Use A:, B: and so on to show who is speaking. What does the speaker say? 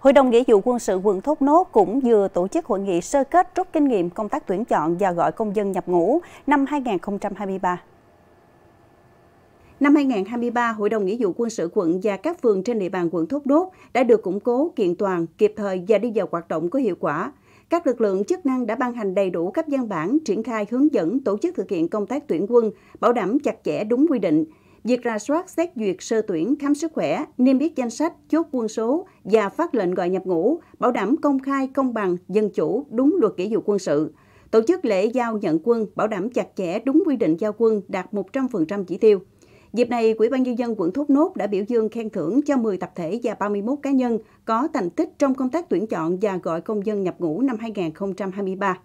A: Hội đồng Nghĩa vụ quân sự quận Thốt Nốt cũng vừa tổ chức hội nghị sơ kết rút kinh nghiệm công tác tuyển chọn và gọi công dân nhập ngũ năm 2023. Năm 2023, Hội đồng Nghĩa vụ quân sự quận và các phường trên địa bàn quận Thốt Nốt đã được củng cố, kiện toàn, kịp thời và đi vào hoạt động có hiệu quả. Các lực lượng chức năng đã ban hành đầy đủ các văn bản, triển khai hướng dẫn tổ chức thực hiện công tác tuyển quân, bảo đảm chặt chẽ đúng quy định việc ra soát xét duyệt sơ tuyển khám sức khỏe, niêm yết danh sách, chốt quân số và phát lệnh gọi nhập ngũ, bảo đảm công khai, công bằng, dân chủ, đúng luật nghĩa vụ quân sự. Tổ chức lễ giao nhận quân, bảo đảm chặt chẽ đúng quy định giao quân đạt 100% chỉ tiêu. Dịp này, Quỹ ban nhân dân quận Thốt Nốt đã biểu dương khen thưởng cho 10 tập thể và 31 cá nhân có thành tích trong công tác tuyển chọn và gọi công dân nhập ngũ năm 2023.